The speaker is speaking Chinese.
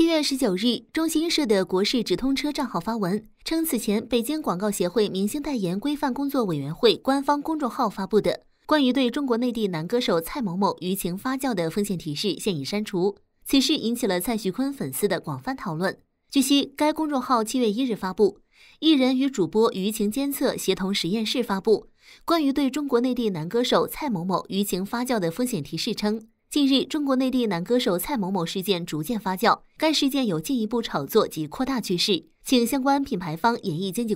七月十九日，中新社的“国事直通车”账号发文称，此前北京广告协会明星代言规范工作委员会官方公众号发布的关于对中国内地男歌手蔡某某舆情发酵的风险提示现已删除。此事引起了蔡徐坤粉丝的广泛讨论。据悉，该公众号七月一日发布，艺人与主播舆情监测协同实验室发布关于对中国内地男歌手蔡某某舆情发酵的风险提示称。近日，中国内地男歌手蔡某某事件逐渐发酵，该事件有进一步炒作及扩大趋势，请相关品牌方、演艺经纪。